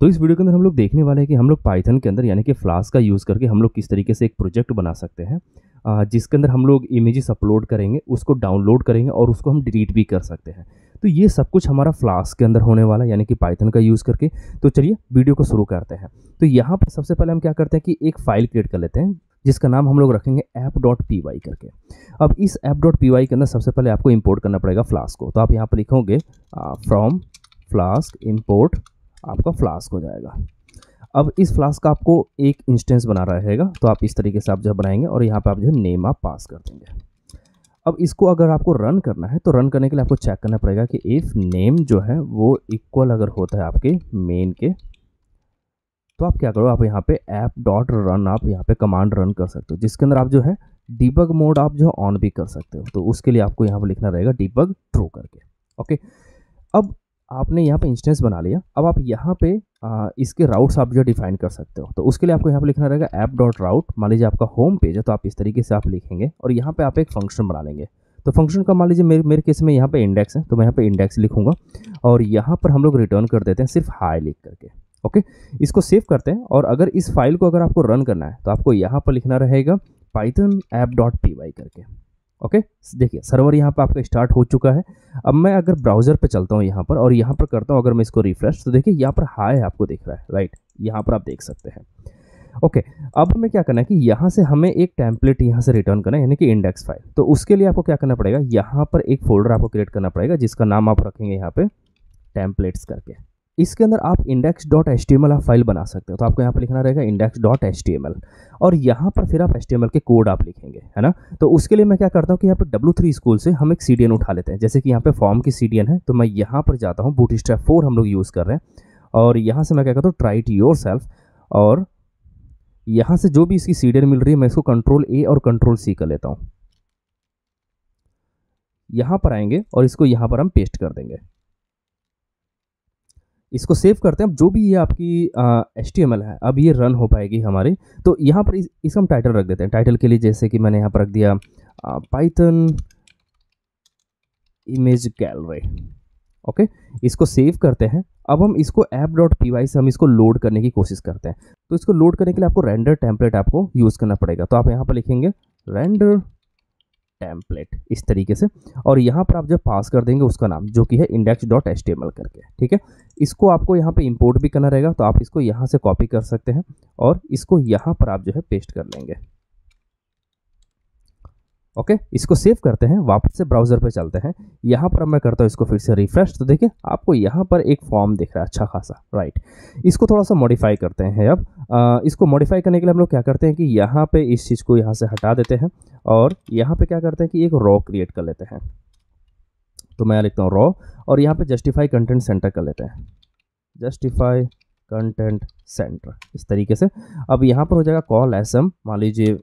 तो इस वीडियो के अंदर हम लोग देखने वाले हैं कि हम लोग पाइथन के अंदर यानी कि फ्लास का यूज़ करके हम लोग किस तरीके से एक प्रोजेक्ट बना सकते हैं जिसके अंदर हम लोग इमेजेस अपलोड करेंगे उसको डाउनलोड करेंगे और उसको हम डिलीट भी कर सकते हैं तो ये सब कुछ हमारा फ्लास्क के अंदर होने वाला यानी कि पाइथन का यूज़ करके तो चलिए वीडियो को शुरू करते हैं तो यहाँ पर सबसे पहले हम क्या करते हैं कि एक फ़ाइल क्रिएट कर लेते हैं जिसका नाम हम लोग रखेंगे ऐप डॉट पी वाई करके अब इस ऐप डॉट पी वाई के अंदर सबसे पहले आपको इम्पोर्ट करना पड़ेगा फ्लास्क को तो आप यहाँ पर लिखोगे फ्रॉम फ्लास्क इम्पोर्ट आपका फ्लास्क हो जाएगा अब इस फ्लास्क का आपको एक इंस्टेंस बना रहेगा तो आप इस तरीके से आप जो बनाएंगे और यहाँ पर आप जो है नेम आप पास कर देंगे अब इसको अगर आपको रन करना है तो रन करने के लिए आपको चेक करना पड़ेगा कि इफ़ नेम जो है वो इक्वल अगर होता है आपके मेन के तो आप क्या करो आप यहाँ पे ऐप डॉट रन आप यहाँ पे कमांड रन कर सकते हो जिसके अंदर आप जो है डीबग मोड आप जो है ऑन भी कर सकते हो तो उसके लिए आपको यहाँ पर लिखना रहेगा डीबग ट्रू करके ओके अब आपने यहाँ पे इंस्टेंस बना लिया अब आप यहाँ पे आ, इसके राउट्स आप जो डिफाइन कर सकते हो तो उसके लिए आपको यहाँ पे लिखना रहेगा ऐप डॉट राउट मान लीजिए आपका होम पेज है तो आप इस तरीके से आप लिखेंगे और यहाँ पे आप एक फंक्शन बना लेंगे तो फंक्शन का मान लीजिए मेरे मेरे केस में यहाँ पे इंडेक्स है तो मैं यहाँ पर इंडेक्स लिखूंगा और यहाँ पर हम लोग रिटर्न कर देते हैं सिर्फ हाई लिख करके ओके इसको सेव करते हैं और अगर इस फाइल को अगर आपको रन करना है तो आपको यहाँ पर लिखना रहेगा Python app dot P Y करके ओके देखिए सर्वर यहाँ पर आपका स्टार्ट हो चुका है अब मैं अगर ब्राउज़र पर चलता हूँ यहाँ पर और यहाँ पर करता हूँ अगर मैं इसको रिफ्रेश तो देखिए यहाँ पर हाई आपको दिख रहा है राइट यहाँ पर आप देख सकते हैं ओके अब हमें क्या करना है कि यहाँ से हमें एक टैंपलेट यहाँ से रिटर्न करना है यानी कि इंडेक्स फाइल तो उसके लिए आपको क्या करना पड़ेगा यहाँ पर एक फोल्डर आपको क्रिएट करना पड़ेगा जिसका नाम आप रखेंगे यहाँ पर टैंपलेट्स करके इसके अंदर आप index dot H T M L आप फाइल बना सकते हो तो आपको यहाँ पर लिखना रहेगा index dot H T M L और यहाँ पर फिर आप एच टी एम एल के कोड आप लिखेंगे है ना तो उसके लिए मैं क्या करता हूँ कि यहाँ पर डब्लू थ्री स्कूल से हम एक सी डी एन उठा लेते हैं जैसे कि यहाँ पर फॉर्म की सी डी एन है तो मैं यहाँ पर जाता हूँ बूट स्ट्रैप फोर हम लोग यूज़ कर रहे हैं और यहाँ से मैं क्या करता हूँ ट्राई टू योर सेल्फ और यहाँ से जो भी इसकी सी मिल रही है मैं इसको कंट्रोल ए और कंट्रोल सी कर लेता हूँ यहाँ पर आएंगे और इसको यहाँ पर हम पेस्ट कर देंगे इसको सेव करते हैं अब जो भी ये आपकी एच टी है अब ये रन हो पाएगी हमारी तो यहाँ पर इस, इसका हम टाइटल रख देते हैं टाइटल के लिए जैसे कि मैंने यहाँ पर रख दिया पाइथन इमेज गैलरी ओके इसको सेव करते हैं अब हम इसको ऐप डॉट पी वाई से हम इसको लोड करने की कोशिश करते हैं तो इसको लोड करने के लिए आपको रेंडर टेम्पलेट आपको यूज़ करना पड़ेगा तो आप यहाँ पर लिखेंगे रेंडर टेम्पलेट इस तरीके से और यहाँ पर आप जो पास कर देंगे उसका नाम जो कि है इंडेक्स डॉट एच करके ठीक है इसको आपको यहाँ पे इंपोर्ट भी करना रहेगा तो आप इसको यहाँ से कॉपी कर सकते हैं और इसको यहाँ पर आप जो है पेस्ट कर लेंगे ओके इसको सेव करते हैं वापस से ब्राउज़र पे चलते हैं यहाँ पर अब मैं करता हूँ इसको फिर से रिफ्रेश तो देखिए आपको यहाँ पर एक फॉर्म दिख रहा है अच्छा खासा राइट इसको थोड़ा सा मॉडिफाई करते हैं अब आ, इसको मॉडिफाई करने के लिए हम लोग क्या करते हैं कि यहाँ पे इस चीज़ को यहाँ से हटा देते हैं और यहाँ पे क्या करते हैं कि एक रॉ क्रिएट कर लेते हैं तो मैं लिखता हूँ रॉ और यहाँ पर जस्टिफाई कंटेंट सेंटर कर लेते हैं जस्टिफाई कंटेंट सेंटर इस तरीके से अब यहाँ पर हो जाएगा कॉल एस एम मान लीजिए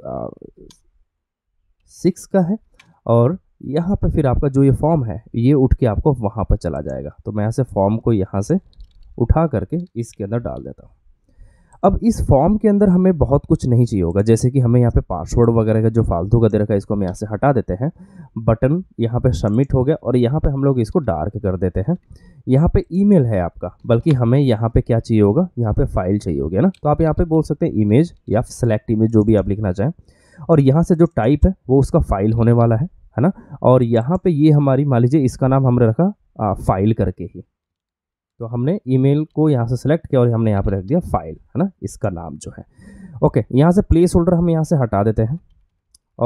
सिक्स का है और यहाँ पर फिर आपका जो ये फॉर्म है ये उठ के आपको वहाँ पर चला जाएगा तो मैं यहाँ से फॉर्म को यहाँ से उठा करके इसके अंदर डाल देता हूँ अब इस फॉर्म के अंदर हमें बहुत कुछ नहीं चाहिए होगा जैसे कि हमें यहाँ पे पासवर्ड वगैरह का जो फालतू का दे रखा है इसको हम यहाँ से हटा देते हैं बटन यहाँ पे सबमिट हो गया और यहाँ पे हम लोग इसको डार्क कर देते हैं यहाँ पे ईमेल है आपका बल्कि हमें यहाँ पे क्या चाहिए होगा यहाँ पे फाइल चाहिए होगी ना तो आप यहाँ पर बोल सकते हैं इमेज या सेलेक्ट इमेज जो भी आप लिखना चाहें और यहाँ से जो टाइप है वो उसका फाइल होने वाला है है ना और यहाँ पे ये हमारी मान लीजिए इसका नाम हमने रखा आ, फाइल करके ही तो हमने ईमेल को यहाँ से सिलेक्ट किया और हमने यहाँ पर रख दिया फाइल है ना इसका नाम जो है ओके यहाँ से प्लेस होल्डर हम यहाँ से हटा देते हैं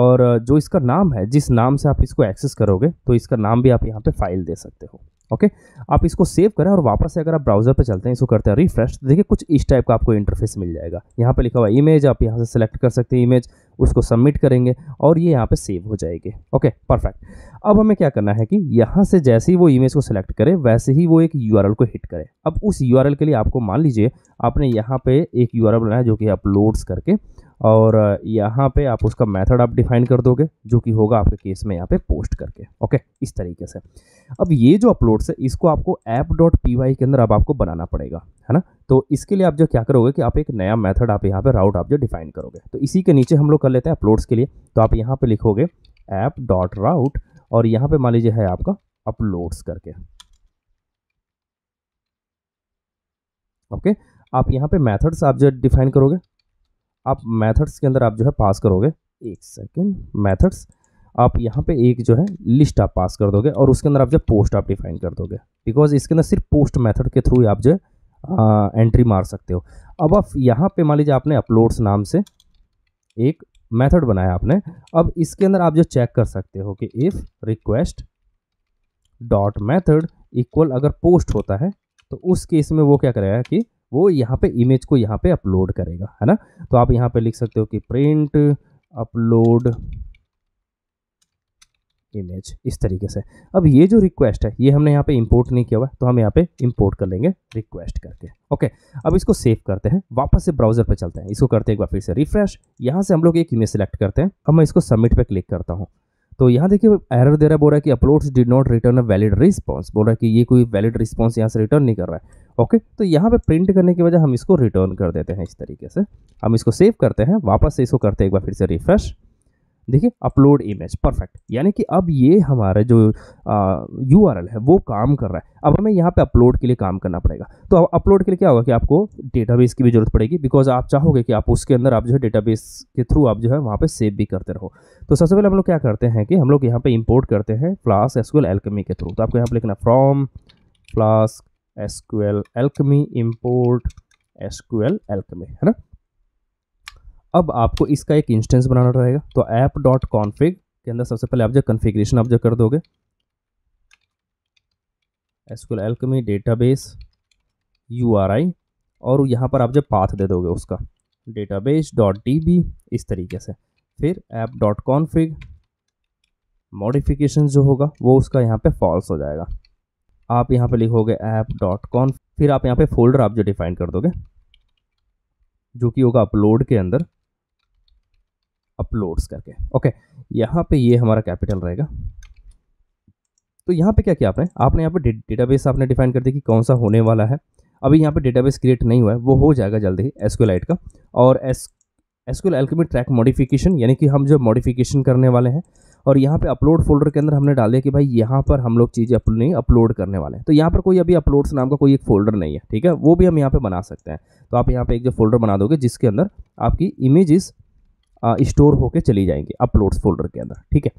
और जो इसका नाम है जिस नाम से आप इसको एक्सेस करोगे तो इसका नाम भी आप यहाँ पे फाइल दे सकते हो ओके आप इसको सेव करें और वापस से अगर आप ब्राउज़र पे चलते हैं इसको करते हैं रिफ्रेश तो देखिए कुछ इस टाइप का आपको इंटरफेस मिल जाएगा यहाँ पे लिखा हुआ इमेज आप यहाँ से सेलेक्ट कर सकते हैं इमेज उसको सबमिट करेंगे और ये यहाँ पे सेव हो जाएगी ओके परफेक्ट अब हमें क्या करना है कि यहाँ से जैसे ही वो इमेज को सिलेक्ट करे वैसे ही वो एक यू को हिट करे अब उस यू के लिए आपको मान लीजिए आपने यहाँ पे एक यू बनाया जो कि अपलोड्स करके और यहाँ पे आप उसका मेथड आप डिफाइन कर दोगे जो कि होगा आपके केस में यहाँ पे पोस्ट करके ओके इस तरीके से अब ये जो अपलोड्स है इसको आपको ऐप डॉट पी वाई के अंदर अब आपको बनाना पड़ेगा है ना तो इसके लिए आप जो क्या करोगे कि आप एक नया मेथड आप यहाँ पे राउट आप जो डिफाइन करोगे तो इसी के नीचे हम लोग कर लेते हैं अपलोड्स के लिए तो आप यहाँ पर लिखोगे ऐप डॉट राउट और यहाँ पर मान लीजिए है आपका अपलोड्स करके ओके आप यहाँ पे मेथड्स आप जो डिफाइन करोगे आप मैथड्स के अंदर आप जो है पास करोगे एक सेकेंड मैथड्स आप यहाँ पे एक जो है लिस्ट आप पास कर दोगे और उसके अंदर आप जो पोस्ट आप डिफाइन कर दोगे बिकॉज इसके अंदर सिर्फ पोस्ट मेथड के थ्रू आप जो है एंट्री मार सकते हो अब आप यहाँ पे मान लीजिए आपने अपलोड्स नाम से एक मेथड बनाया आपने अब इसके अंदर आप जो चेक कर सकते हो कि if request dot method equal अगर पोस्ट होता है तो उस केस में वो क्या करेगा कि वो यहाँ पे इमेज को यहाँ पे अपलोड करेगा है ना तो आप यहाँ पे लिख सकते हो कि प्रिंट अपलोड इमेज इस तरीके से अब ये जो रिक्वेस्ट है ये हमने यहाँ पे इंपोर्ट नहीं किया हुआ तो हम यहाँ पे इंपोर्ट कर लेंगे रिक्वेस्ट करके ओके अब इसको सेव करते हैं वापस से ब्राउजर पे चलते हैं इसको करते हैं एक बार फिर से रिफ्रेश यहाँ से हम लोग एक इमेज सेलेक्ट करते हैं अब मैं इसको सबमिट पे क्लिक करता हूँ तो यहाँ देखिए एरर दे रहा है बोल रहा है कि uploads did not return a valid response बोल रहा है कि ये कोई वैलिड रिस्पॉन्स यहाँ से रिटर्न नहीं कर रहा है ओके तो यहाँ पे प्रिंट करने की वजह हम इसको रिटर्न कर देते हैं इस तरीके से हम इसको सेव करते हैं वापस से इसको करते हैं एक बार फिर से रिफ्रेश देखिए अपलोड इमेज परफेक्ट यानी कि अब ये हमारा जो यू है वो काम कर रहा है अब हमें यहाँ पे अपलोड के लिए काम करना पड़ेगा तो अब अपलोड के लिए क्या होगा कि आपको डेटाबेस की भी जरूरत पड़ेगी बिकॉज आप चाहोगे कि आप उसके अंदर आप जो है डेटाबेस के थ्रू आप जो है वहाँ पे सेव भी करते रहो तो सबसे पहले हम लोग क्या करते हैं कि हम लोग यहाँ पे इम्पोर्ट करते हैं फ्लास एसक्यूएल एल्कमी के थ्रू तो आपको यहाँ पे लिखना from Flask SQL Alchemy import SQL Alchemy है ना अब आपको इसका एक इंस्टेंस बनाना रहेगा तो ऐप डॉट कॉन्फिग के अंदर सबसे पहले आप जो कन्फिग्रेशन आप जो कर दोगे एसक्यूएल एल्कमी डेटाबेस यूआरआई और यहाँ पर आप जो पाथ दे दोगे उसका डेटाबेस डॉट डी इस तरीके से फिर ऐप डॉट कॉन्फिग मॉडिफिकेशन जो होगा वो उसका यहाँ पे फॉल्स हो जाएगा आप यहाँ पे लिखोगे ऐप डॉट कॉन्फ फिर आप यहाँ पे फोल्डर आप जो डिफाइन कर दोगे जो कि होगा अपलोड के अंदर अपलोड्स करके ओके यहाँ पे ये हमारा कैपिटल रहेगा तो यहाँ पे क्या किया आपने आपने यहाँ पे डेटाबेस आपने डिफाइन कर दिया कि कौन सा होने वाला है अभी यहाँ पे डेटाबेस क्रिएट नहीं हुआ है वो हो जाएगा जल्दी ही एसक्यूलाइट का और S SQL Alchemy track modification यानी कि हम जो मॉडिफिकेशन करने वाले हैं और यहाँ पे अपलोड फोल्डर के अंदर हमने डाल दिया कि भाई यहाँ पर हम लोग चीज़ें अपनी अपलोड करने वाले हैं तो यहाँ पर कोई अभी अपलोड्स नाम का कोई एक फोल्डर नहीं है ठीक है वो भी हम यहाँ पे बना सकते हैं तो आप यहाँ पे एक जो फोल्डर बना दोगे जिसके अंदर आपकी इमेजेस स्टोर होकर चली जाएंगे अपलोड्स फोल्डर के अंदर ठीक है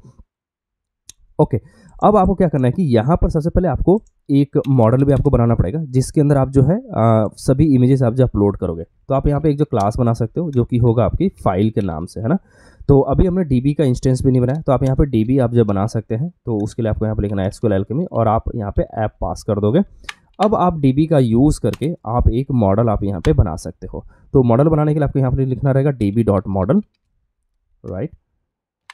ओके अब आपको क्या करना है कि यहाँ पर सबसे पहले आपको एक मॉडल भी आपको बनाना पड़ेगा जिसके अंदर आप जो है आ, सभी इमेजेस आप जो अपलोड करोगे तो आप यहाँ पे एक जो क्लास बना सकते हो जो कि होगा आपकी फाइल के नाम से है ना तो अभी हमने डी का इंस्टेंस भी नहीं बनाया तो आप यहाँ पर डी आप जो बना सकते हैं तो उसके लिए आपको यहाँ पर लिखना है एल के और आप यहाँ पर ऐप पास कर दोगे अब आप डी का यूज़ करके आप एक मॉडल आप यहाँ पर बना सकते हो तो मॉडल बनाने के लिए आपको यहाँ पर लिखना रहेगा D B dot model right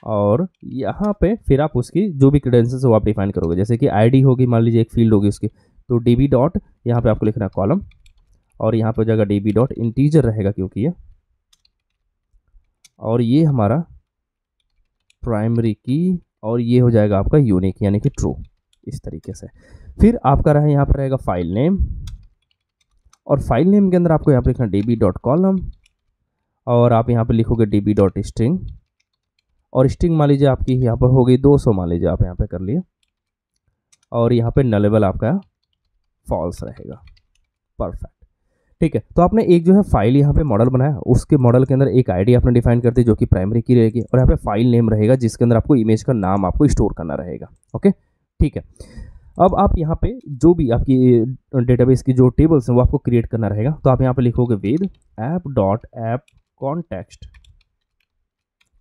और यहाँ पे फिर आप उसकी जो भी क्रीडेंसेस वो आप डिफाइन करोगे जैसे कि आईडी होगी मान लीजिए एक फील्ड होगी उसकी तो डी बी डॉट यहाँ पर आपको लिखना कॉलम और यहाँ पर जाएगा डी बी डॉट इंटीजर रहेगा क्योंकि ये और ये हमारा प्राइमरी की और ये हो जाएगा आपका यूनिक यानी कि ट्रू इस तरीके से फिर आपका रहा यहाँ पर रहेगा फाइल नेम और फाइल नेम के अंदर आपको यहाँ पर लिखना डी बी डॉट कॉलम और आप यहाँ पर लिखोगे डी बी डॉट स्ट्रिंग और स्ट्रिंग मान लीजिए आपकी यहाँ पर हो गई 200 मान लीजिए आप यहाँ पे कर लिए और यहाँ पे नलेबल आपका फॉल्स रहेगा परफेक्ट ठीक है तो आपने एक जो है फाइल यहाँ पे मॉडल बनाया उसके मॉडल के अंदर एक आईडी आपने डिफाइन कर दी जो कि प्राइमरी की रहेगी और यहाँ पे फाइल नेम रहेगा जिसके अंदर आपको इमेज का नाम आपको स्टोर करना रहेगा ओके ठीक है अब आप यहाँ पे जो भी आपकी डेटाबेस की जो टेबल्स हैं वो आपको क्रिएट करना रहेगा तो आप यहाँ पे लिखोगे with app dot app context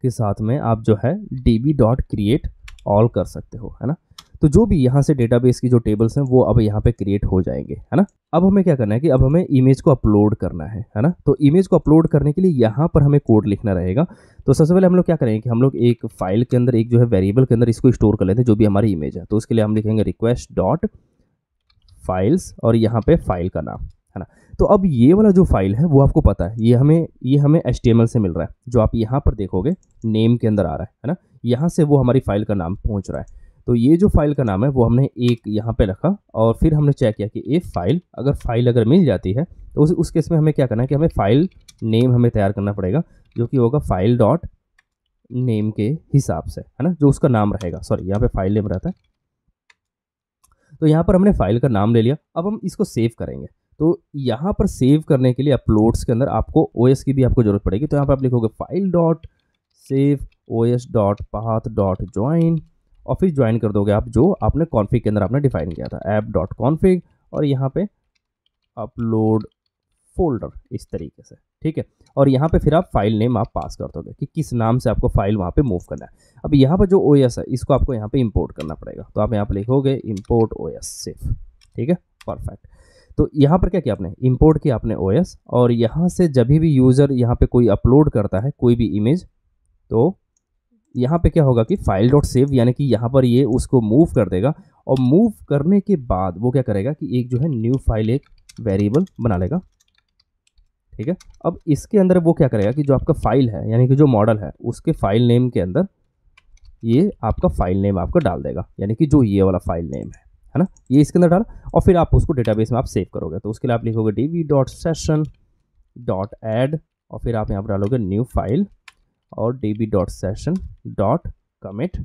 के साथ में आप जो है D B dot create all कर सकते हो है ना तो जो भी यहाँ से डेटाबेस की जो टेबल्स हैं वो अब यहाँ पे क्रिएट हो जाएंगे है ना अब हमें क्या करना है कि अब हमें इमेज को अपलोड करना है है ना तो इमेज को अपलोड करने के लिए यहाँ पर हमें कोड लिखना रहेगा तो सबसे पहले हम लोग क्या करेंगे कि हम लोग एक फाइल के अंदर एक जो है वेरिएबल के अंदर इसको स्टोर कर लेते हैं जो भी हमारी इमेज है तो उसके लिए हम लिखेंगे रिक्वेस्ट डॉट फाइल्स और यहाँ पे फाइल का नाम है ना तो अब ये वाला जो फाइल है वो आपको पता है ये हमें ये हमें एच से मिल रहा है जो आप यहाँ पर देखोगे नेम के अंदर आ रहा है है ना यहाँ से वो हमारी फ़ाइल का नाम पहुँच रहा है तो ये जो फाइल का नाम है वो हमने एक यहाँ पे रखा और फिर हमने चेक किया कि ये फाइल अगर फाइल अगर मिल जाती है तो उस उस केस में हमें क्या करना है कि हमें फ़ाइल नेम हमें तैयार करना पड़ेगा जो कि होगा फाइल डॉट नेम के हिसाब से है ना जो उसका नाम रहेगा सॉरी यहाँ पे फाइल नेम रहता है तो यहाँ पर हमने फाइल का नाम ले लिया अब हम इसको सेव करेंगे तो यहाँ पर सेव करने के लिए अपलोड्स के अंदर आपको ओ की भी आपको ज़रूरत पड़ेगी तो यहाँ पर आप लिखोगे file dot save O S dot path dot join और फिर ज्वाइन कर दोगे आप जो आपने कॉन्फ़िग के अंदर आपने डिफाइन किया था ऐप डॉट कॉन्फ़िग और यहाँ पे अपलोड फोल्डर इस तरीके से ठीक है और यहाँ पे फिर आप फाइल नेम आप पास कर दोगे कि किस नाम से आपको फाइल वहाँ पे मूव करना है अब यहाँ पर जो ओ है इसको आपको यहाँ पे इंपोर्ट करना पड़ेगा तो आप यहाँ पर लिखोगे इंपोर्ट ओ एस सिर्फ ठीक है परफेक्ट तो यहाँ पर क्या किया आपने इंपोर्ट किया आपने ओ और यहाँ से जब भी यूज़र यहाँ पे कोई अपलोड करता है कोई भी इमेज तो यहाँ पे क्या होगा कि फाइल डॉट सेव यानी कि यहाँ पर ये उसको मूव कर देगा और मूव करने के बाद वो क्या करेगा कि एक जो है न्यू फाइल एक वेरिएबल बना लेगा ठीक है अब इसके अंदर वो क्या करेगा कि जो आपका फाइल है यानी कि जो मॉडल है उसके फाइल नेम के अंदर ये आपका फाइल नेम आपको डाल देगा यानी कि जो ये वाला फाइल नेम है है ना ये इसके अंदर डाल और फिर आप उसको डेटाबेस में आप सेव करोगे तो उसके लिए आप लिखोगे D V dot session dot add और फिर आप यहाँ पर डालोगे न्यू फाइल और D V dot session dot commit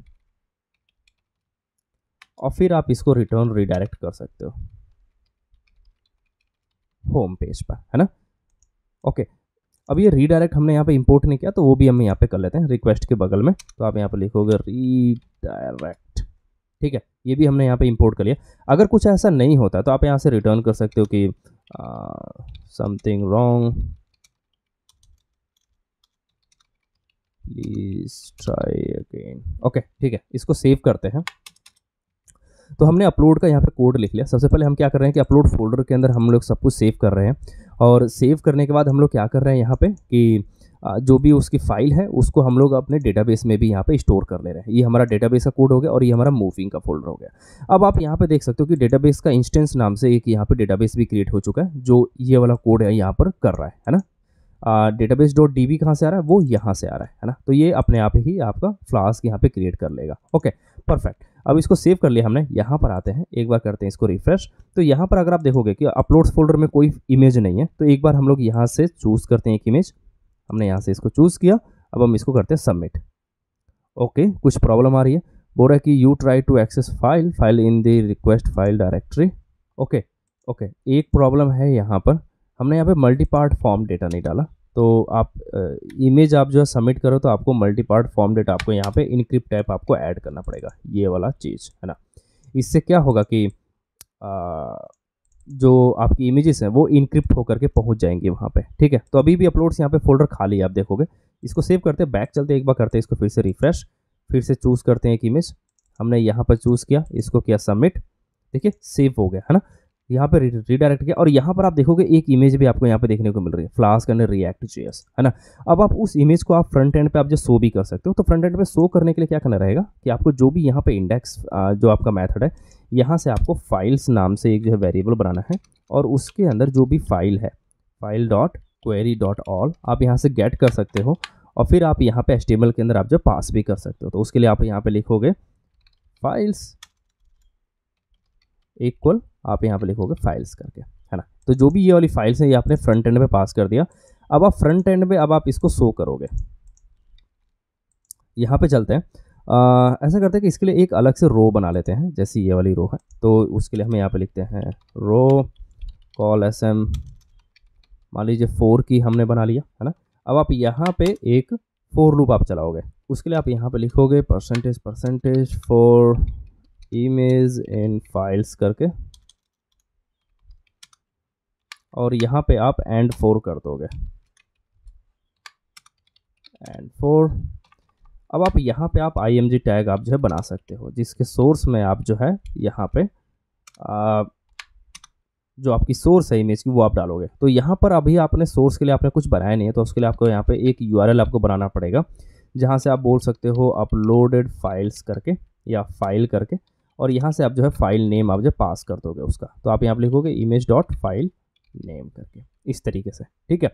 और फिर आप इसको रिटर्न रिडायरेक्ट कर सकते हो होम पेज पर है ना ओके अब ये रीडायरेक्ट हमने यहाँ पे इंपोर्ट नहीं किया तो वो भी हम यहाँ पे कर लेते हैं रिक्वेस्ट के बगल में तो आप यहाँ पे लिखोगे रीडायरेक्ट ठीक है ये भी हमने यहाँ पे इंपोर्ट कर लिया अगर कुछ ऐसा नहीं होता तो आप यहाँ से रिटर्न कर सकते हो कि something wrong please try again okay ठीक है इसको सेव करते हैं तो हमने अपलोड का यहाँ पे कोड लिख लिया सबसे पहले हम क्या कर रहे हैं कि अपलोड फोल्डर के अंदर हम लोग सब कुछ सेव कर रहे हैं और सेव करने के बाद हम लोग क्या कर रहे हैं यहाँ पे कि जो भी उसकी फ़ाइल है उसको हम लोग अपने डेटाबेस में भी यहाँ पे स्टोर कर ले रहे हैं ये हमारा डेटाबेस का कोड हो गया और ये हमारा मूविंग का फोल्डर हो गया अब आप यहाँ पे देख सकते हो कि डेटाबेस का इंस्टेंस नाम से एक यहाँ पे डेटाबेस भी क्रिएट हो चुका है जो ये वाला कोड है यहाँ पर कर रहा है है ना डेटाबेस डॉट डी कहाँ से आ रहा है वो यहाँ से आ रहा है है ना तो ये अपने आप ही आपका फ्लास्क यहाँ पे क्रिएट कर लेगा ओके परफेक्ट अब इसको सेव कर लिया हमने यहाँ पर आते हैं एक बार करते हैं इसको रिफ्रेश तो यहाँ पर अगर आप देखोगे कि अपलोड्स फोल्डर में कोई इमेज नहीं है तो एक बार हम लोग यहाँ से चूज़ करते हैं एक इमेज हमने यहाँ से इसको चूज़ किया अब हम इसको करते हैं सबमिट ओके कुछ प्रॉब्लम आ रही है बोल रहा है कि you try to access file file in the request file directory okay okay एक प्रॉब्लम है यहाँ पर हमने यहाँ पे मल्टी पार्ट फॉर्म डेटा नहीं डाला तो आप इमेज आप जो है सबमिट करो तो आपको मल्टी पार्ट फॉर्म डेटा आपको यहाँ पे इनक्रिप्ट टाइप आपको ऐड करना पड़ेगा ये वाला चीज़ है ना इससे क्या होगा कि आ, जो आपकी इमेजेस हैं वो इनक्रिप्ट होकर के पहुंच जाएंगे वहाँ पे ठीक है तो अभी भी अपलोड्स यहाँ पे फोल्डर खाली है आप देखोगे इसको सेव करते हैं बैक चलते हैं एक बार करते हैं इसको फिर से रिफ्रेश फिर से चूज़ करते हैं एक इमेज हमने यहाँ पर चूज़ किया इसको किया सबमिट देखिए सेव हो गया है ना यहाँ पर रिडायरेक्ट किया और यहाँ पर आप देखोगे एक इमेज भी आपको यहाँ पर देखने को मिल रही है फ्लास्क एंड रिएक्ट जी है ना अब आप उस इमेज को आप फ्रंट एंड पे आप जो शो भी कर सकते हो तो फ्रंट एंड पे शो करने के लिए क्या करना रहेगा कि आपको जो भी यहाँ पर इंडेक्स जो आपका मैथड है यहाँ से आपको फाइल्स नाम से एक जो है वेरिएबल बनाना है और उसके अंदर जो भी फाइल है file dot query dot all आप यहाँ से गेट कर सकते हो और फिर आप यहाँ पे एच के अंदर आप जो पास भी कर सकते हो तो उसके लिए आप यहाँ पे लिखोगे फाइल्स इक्वल आप यहाँ पे लिखोगे फाइल्स करके है ना तो जो भी ये वाली फाइल्स हैं ये आपने फ्रंट एंड पे पास कर दिया अब आप फ्रंट एंड पे अब आप इसको शो करोगे यहाँ पे चलते हैं आ, ऐसा करते हैं कि इसके लिए एक अलग से रो बना लेते हैं जैसे ये वाली रो है तो उसके लिए हम यहाँ पे लिखते हैं रो कॉल एस एम मान लीजिए फोर की हमने बना लिया है ना अब आप यहाँ पे एक फोर लूप आप चलाओगे उसके लिए आप यहाँ पे लिखोगे percentage percentage for image in files करके और यहाँ पे आप एंड फोर कर दोगे एंड फोर अब आप यहाँ पे आप आई टैग आप जो है बना सकते हो जिसके सोर्स में आप जो है यहाँ पे आ, जो आपकी सोर्स है इमेज की वो आप डालोगे तो यहाँ पर अभी आपने सोर्स के लिए आपने कुछ बनाया नहीं है तो उसके लिए आपको यहाँ पे एक यू आपको बनाना पड़ेगा जहाँ से आप बोल सकते हो अपलोडेड फाइल्स करके या फाइल करके और यहाँ से आप जो है फाइल नेम आप जो पास कर दोगे उसका तो आप यहाँ पर लिखोगे इमेज डॉट फाइल नेम करके इस तरीके से ठीक है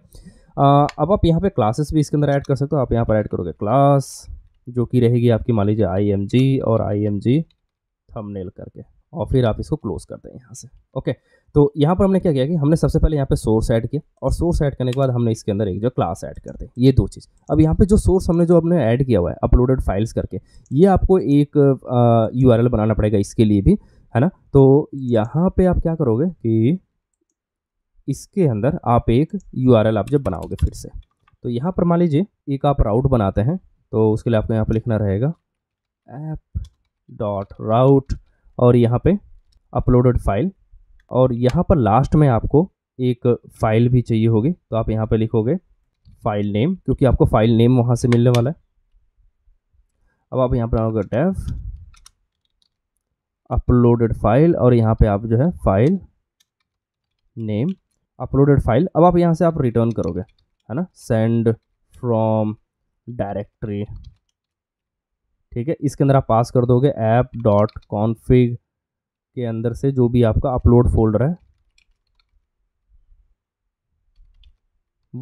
आ, अब आप यहाँ पे क्लासेस भी इसके अंदर ऐड कर सकते हो आप यहाँ पर ऐड करोगे क्लास जो कि रहेगी आपकी मान लीजिए आई एम जी और आई एम जी थंबनेल करके और फिर आप इसको क्लोज कर दें यहाँ से ओके तो यहाँ पर हमने क्या किया कि हमने सबसे पहले यहाँ पे सोर्स ऐड किया और सोर्स ऐड करने के बाद हमने इसके अंदर एक जो क्लास ऐड कर दी ये दो चीज़ अब यहाँ पे जो सोर्स हमने जो हमने ऐड किया हुआ है अपलोडेड फाइल्स करके ये आपको एक यू बनाना पड़ेगा इसके लिए भी है ना तो यहाँ पर आप क्या करोगे कि इसके अंदर आप एक यू आप जब बनाओगे फिर से तो यहाँ पर मान लीजिए एक आप राउट बनाते हैं तो उसके लिए आपको यहाँ पे लिखना रहेगा ऐप डॉट राउट और यहाँ पे अपलोडेड फाइल और यहाँ पर लास्ट में आपको एक फ़ाइल भी चाहिए होगी तो आप यहाँ पे लिखोगे फ़ाइल नेम क्योंकि आपको फ़ाइल नेम वहाँ से मिलने वाला है अब आप यहाँ पर आओगे डेफ अपलोडेड फाइल और यहाँ पे आप जो है फाइल नेम अपलोडेड फाइल अब आप यहाँ से आप रिटर्न करोगे है ना सेंड फ्रॉम डायरेक्टरी ठीक है इसके अंदर आप पास कर दोगे ऐप डॉट कॉन्फिग के अंदर से जो भी आपका अपलोड फोल्डर है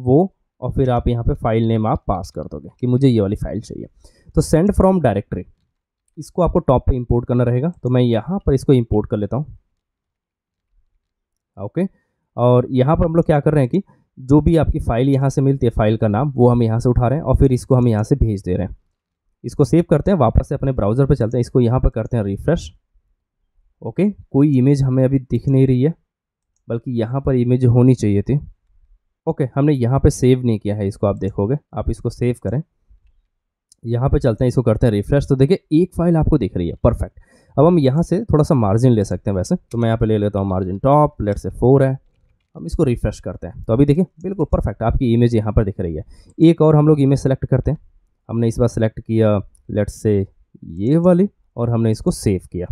वो और फिर आप यहाँ पे फाइल नेम आप पास कर दोगे कि मुझे ये वाली फाइल चाहिए तो सेंड फ्रॉम डायरेक्टरी इसको आपको टॉप पे इंपोर्ट करना रहेगा तो मैं यहाँ पर इसको इंपोर्ट कर लेता हूँ ओके और यहाँ पर हम लोग क्या कर रहे हैं कि जो भी आपकी फ़ाइल यहाँ से मिलती है फाइल का नाम वो हम यहाँ से उठा रहे हैं और फिर इसको हम यहाँ से भेज दे रहे हैं इसको सेव करते हैं वापस से अपने ब्राउज़र पर चलते हैं इसको यहाँ पर करते हैं रिफ्रेश ओके कोई इमेज हमें अभी दिख नहीं रही है बल्कि यहाँ पर इमेज होनी चाहिए थी ओके हमने यहाँ पे सेव नहीं किया है इसको आप देखोगे आप इसको सेव करें यहाँ पे चलते हैं इसको करते हैं रिफ्रेश तो देखिए एक फाइल आपको दिख रही है परफेक्ट अब हम यहाँ से थोड़ा सा मार्जिन ले सकते हैं वैसे तो मैं यहाँ पे ले लेता हूँ मार्जिन टॉप लेट से फोर है हम इसको रिफ्रेश करते हैं तो अभी देखिए बिल्कुल परफेक्ट आपकी इमेज यहाँ पर दिख रही है एक और हम लोग इमेज सेलेक्ट करते हैं हमने इस बार सेलेक्ट किया लेट्स से ये वाली और हमने इसको सेव किया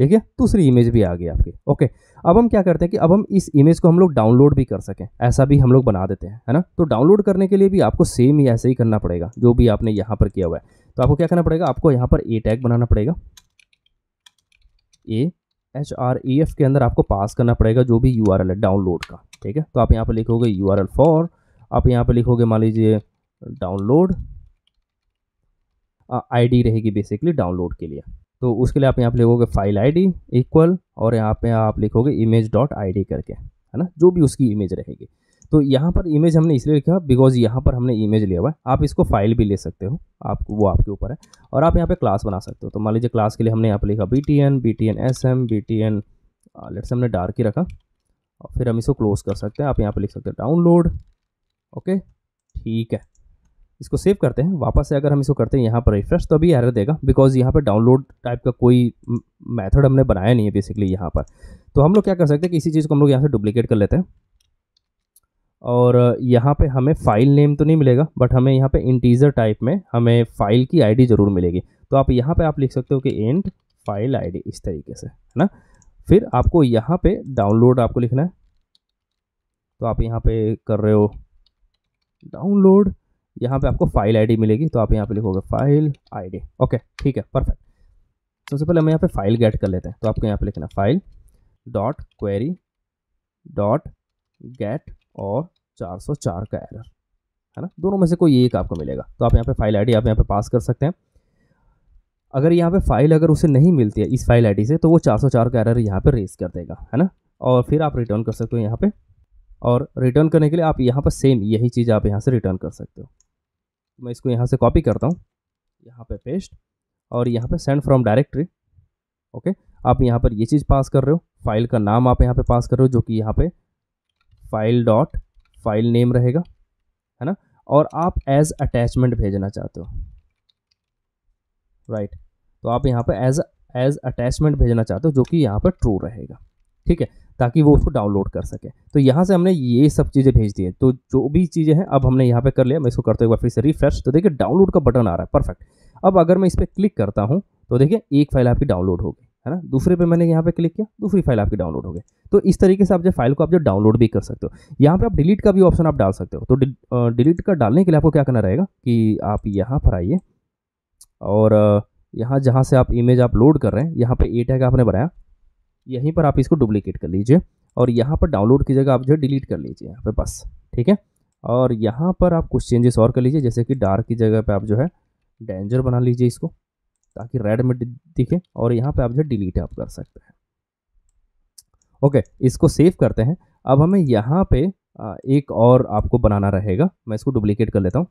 देखिए दूसरी इमेज भी आ गई आपकी ओके अब हम क्या करते हैं कि अब हम इस इमेज को हम लोग डाउनलोड भी कर सकें ऐसा भी हम लोग बना देते हैं है ना तो डाउनलोड करने के लिए भी आपको सेम ही ऐसे ही करना पड़ेगा जो भी आपने यहाँ पर किया हुआ है तो आपको क्या करना पड़ेगा आपको यहाँ पर ए टैग बनाना पड़ेगा A H R E F के अंदर आपको पास करना पड़ेगा जो भी यू आर एल है डाउनलोड का ठीक है तो आप यहाँ पर लिखोगे यू आर एल फॉर आप यहाँ पर लिखोगे मान लीजिए डाउनलोड आईडी रहेगी बेसिकली डाउनलोड के लिए तो उसके लिए आप यहाँ पे लिखोगे फाइल आईडी इक्वल और यहाँ पे आप लिखोगे इमेज डॉट आई करके है ना जो भी उसकी इमेज रहेगी तो यहाँ पर इमेज हमने इसलिए लिखा बिकॉज यहाँ पर हमने इमेज लिया हुआ है आप इसको फाइल भी ले सकते हो आप वो आपके ऊपर है और आप यहाँ पे क्लास बना सकते हो तो मान लीजिए क्लास के लिए हमने यहाँ पर लिखा B T N B T N S M B T N let's हमने डार्क ही रखा और फिर हम इसको क्लोज कर सकते हैं आप यहाँ पर लिख सकते हैं डाउनलोड ओके ठीक है इसको सेव करते हैं वापस से अगर हम इसको करते हैं यहाँ पर रिफ्रेश तो अभी एरर देगा बिकॉज यहाँ पर डाउनलोड टाइप का कोई मेथड हमने बनाया नहीं है बेसिकली यहाँ पर तो हम लोग क्या कर सकते हैं कि इसी चीज़ को हम लोग यहाँ से डुप्लीकेट कर लेते हैं और यहाँ पे हमें फ़ाइल नेम तो नहीं मिलेगा बट हमें यहाँ पे इंटीजर टाइप में हमें फ़ाइल की आईडी ज़रूर मिलेगी तो आप यहाँ पे आप लिख सकते हो कि एंड फाइल आईडी इस तरीके से है ना फिर आपको यहाँ पे डाउनलोड आपको लिखना है तो आप यहाँ पे कर रहे हो डाउनलोड यहाँ पे आपको फाइल आईडी मिलेगी तो आप यहाँ पे लिखोगे फाइल आई ओके ठीक है परफेक्ट सबसे पहले हम यहाँ पर फाइल गेट कर लेते हैं तो आपको यहाँ पर लिखना file dot query dot get और 404 का एरर है ना दोनों में से कोई एक आपको मिलेगा तो आप यहाँ पे फाइल आईडी आप यहाँ पे पास कर सकते हैं अगर यहाँ पे फाइल अगर उसे नहीं मिलती है इस फाइल आईडी से तो वो 404 का एरर यहाँ पे रेस कर देगा है ना और फिर आप रिटर्न कर सकते हो यहाँ पे और रिटर्न करने के लिए आप यहाँ पर सेम यही चीज़ आप यहाँ से रिटर्न कर सकते हो मैं इसको यहाँ से कॉपी करता हूँ यहाँ पे पेस्ट और यहाँ पर सेंड फ्रॉम डायरेक्ट्री ओके आप यहाँ पर ये चीज़ पास कर रहे हो फाइल का नाम आप यहाँ पर पास कर रहे हो जो कि यहाँ पर फाइल डॉट फाइल नेम रहेगा है ना और आप एज अटैचमेंट भेजना चाहते हो राइट right. तो आप यहाँ पर एज एज अटैचमेंट भेजना चाहते हो जो कि यहाँ पर ट्रू रहेगा ठीक है ताकि वो उसको डाउनलोड कर सके तो यहाँ से हमने ये सब चीज़ें भेज दी हैं तो जो भी चीज़ें हैं अब हमने यहाँ पे कर लिया मैं इसको करते हुए बार फिर से रिफ्रेश तो देखिए डाउनलोड का बटन आ रहा है परफेक्ट अब अगर मैं इस पर क्लिक करता हूँ तो देखिए एक फाइल आपकी डाउनलोड हो गई है ना दूसरे पे मैंने यहाँ पे क्लिक किया दूसरी फाइल आपकी डाउनलोड हो गई तो इस तरीके से आप जो फाइल को आप जो डाउनलोड भी कर सकते हो यहाँ पे आप डिलीट का भी ऑप्शन आप डाल सकते हो तो डिलीट का डालने के लिए आपको क्या करना रहेगा कि आप यहाँ पर आइए और यहाँ जहाँ से आप इमेज आप लोड कर रहे हैं यहाँ पर ए टैग आपने बनाया यहीं पर आप इसको डुप्लीकेट कर लीजिए और यहाँ पर डाउनलोड की जगह आप जो है डिलीट कर लीजिए यहाँ पर बस ठीक है और यहाँ पर आप कुछ चेंजेस और कर लीजिए जैसे कि डार्क की जगह पर आप जो है डेंजर बना लीजिए इसको ताकि रेड में दिखे और यहाँ पे आप जो डिलीट आप कर सकते हैं ओके इसको सेव करते हैं अब हमें यहाँ पे एक और आपको बनाना रहेगा मैं इसको डुप्लीकेट कर लेता हूँ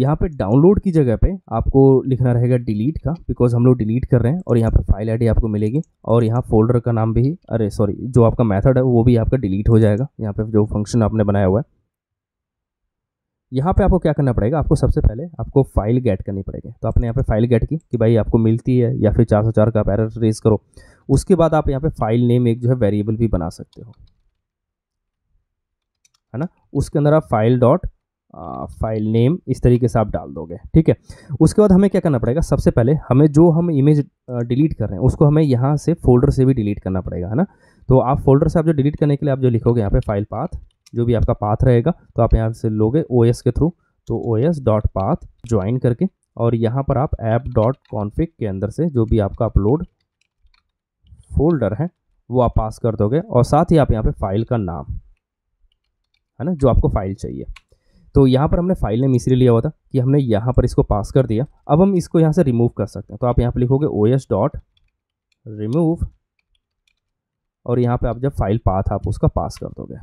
यहाँ पे डाउनलोड की जगह पे आपको लिखना रहेगा डिलीट का बिकॉज हम लोग डिलीट कर रहे हैं और यहाँ पे फाइल आईडी आपको मिलेगी और यहाँ फोल्डर का नाम भी अरे सॉरी जो आपका मेथड है वो भी आपका डिलीट हो जाएगा यहाँ पे जो फंक्शन आपने बनाया हुआ है यहाँ पे आपको क्या करना पड़ेगा आपको सबसे पहले आपको फाइल गेट करनी पड़ेगी तो आपने यहाँ पे फाइल गेट की कि भाई आपको मिलती है या फिर चार सौ चार का पैर रेज करो उसके बाद आप यहाँ पे फाइल नेम एक जो है वेरिएबल भी बना सकते हो है ना उसके अंदर आप फाइल डॉट फाइल नेम इस तरीके से आप डाल दोगे ठीक है उसके बाद हमें क्या करना पड़ेगा सबसे पहले हमें जो हम इमेज डिलीट कर रहे हैं उसको हमें यहाँ से फोल्डर से भी डिलीट करना पड़ेगा है ना तो आप फोल्डर से आप जो डिलीट करने के लिए आप जो लिखोगे यहाँ पे फाइल पाथ जो भी आपका पाथ रहेगा तो आप यहाँ से लोगे ओ के थ्रू तो O S dot path join करके और यहाँ पर आप ऐप डॉट कॉन्फिक के अंदर से जो भी आपका अपलोड फोल्डर है वो आप पास कर दोगे और साथ ही आप यहाँ पे फाइल का नाम है ना जो आपको फाइल चाहिए तो यहाँ पर हमने फाइल नेम इसलिए लिया हुआ था कि हमने यहाँ पर इसको पास कर दिया अब हम इसको यहाँ से रिमूव कर सकते हैं तो आप यहाँ पर लिखोगे ओ एस डॉट रिमूव और यहाँ पर आप जब फाइल पाथ आप उसका पास कर दोगे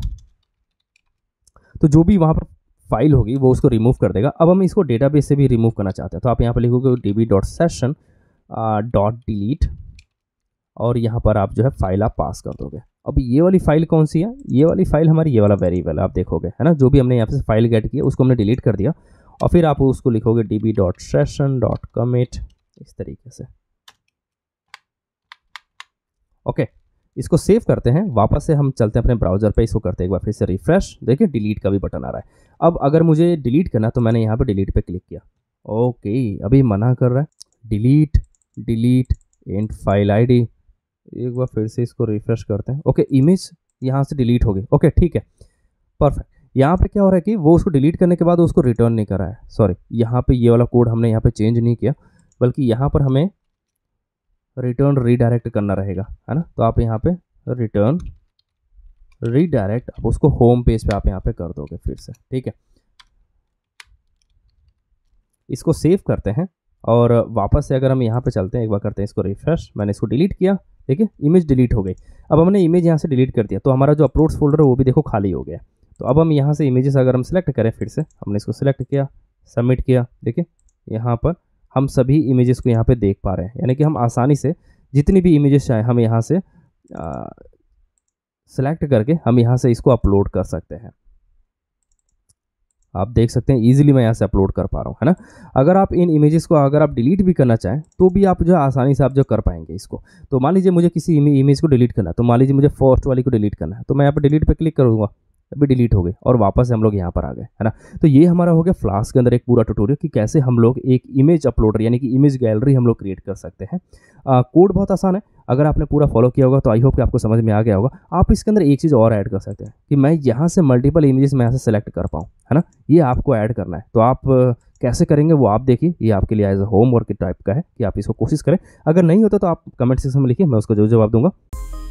तो जो भी वहाँ पर फाइल होगी वो उसको रिमूव कर देगा अब हम इसको डेटाबेस से भी रिमूव करना चाहते हैं तो आप यहाँ पर लिखोगे D B dot session dot delete और यहाँ पर आप जो है फाइल आप पास कर दोगे अब ये वाली फाइल कौन सी है ये वाली फाइल हमारी ये वाला वेरिएबल है आप देखोगे है ना जो भी हमने यहाँ से फाइल गेट किया उसको हमने डिलीट कर दिया और फिर आप उसको लिखोगे D B dot session dot commit इस तरीके से ओके okay. इसको सेव करते हैं वापस से हम चलते हैं अपने ब्राउजर पे इसको करते हैं एक बार फिर से रिफ्रेश देखिए डिलीट का भी बटन आ रहा है अब अगर मुझे डिलीट करना तो मैंने यहाँ पर डिलीट पर क्लिक किया ओके अभी मना कर रहा है delete delete and file D एक बार फिर से इसको रिफ्रेश करते हैं ओके इमेज यहाँ से डिलीट हो गई ओके ठीक है परफेक्ट यहाँ पे क्या हो रहा है कि वो उसको डिलीट करने के बाद उसको रिटर्न नहीं करा है सॉरी यहाँ पे ये वाला कोड हमने यहाँ पे चेंज नहीं किया बल्कि यहाँ पर हमें रिटर्न रीडायरेक्ट करना रहेगा है ना तो आप यहाँ पे रिटर्न रीडायरेक्ट आप उसको होम पेज पे आप यहाँ पे कर दोगे फिर से ठीक है इसको सेव करते हैं और वापस से अगर हम यहाँ पे चलते हैं एक बार करते हैं इसको रिफ्रेश मैंने इसको डिलीट किया ठीक है इमेज डिलीट हो गई अब हमने इमेज यहाँ से डिलीट कर दिया तो हमारा जो अपलोड्स फोल्डर है वो भी देखो खाली हो गया तो अब हम यहाँ से इमेजेस अगर हम सिलेक्ट करें फिर से हमने इसको सिलेक्ट किया सबमिट किया देखिए यहाँ पर हम सभी इमेजेस को यहाँ पे देख पा रहे हैं यानी कि हम आसानी से जितनी भी इमेजेस चाहे हम यहाँ से सेलेक्ट करके हम यहाँ से इसको अपलोड कर सकते हैं आप देख सकते हैं इजीली मैं यहाँ से अपलोड कर पा रहा हूँ है ना अगर आप इन इमेजेस को अगर आप डिलीट भी करना चाहें तो भी आप जो आसानी से आप जो कर पाएंगे इसको तो मान लीजिए मुझे किसी इमेज को डिलीट करना है तो मान लीजिए मुझे फर्स्ट वाली को डिलीट करना है तो मैं यहाँ पर डिलीट पर क्लिक करूँगा अभी डिलीट हो गए और वापस से हम लोग यहाँ पर आ गए है ना तो ये हमारा हो गया फ्लास्क के अंदर एक पूरा ट्यूटोरियल कि कैसे हम लोग एक इमेज अपलोडर यानी कि इमेज गैलरी हम लोग क्रिएट कर सकते हैं कोड बहुत आसान है अगर आपने पूरा फॉलो किया होगा तो आई होप कि आपको समझ में आ गया होगा आप इसके अंदर एक चीज़ और ऐड कर सकते हैं कि मैं यहाँ से मल्टीपल इमेजेस मैं यहाँ से सेलेक्ट कर पाऊँ है ना ये आपको ऐड करना है तो आप कैसे करेंगे वो आप देखिए ये आपके लिए एज अ होमवर्क टाइप का है कि आप इसको कोशिश करें अगर नहीं होता तो आप कमेंट सेक्शन में लिखिए मैं उसका जो जवाब दूंगा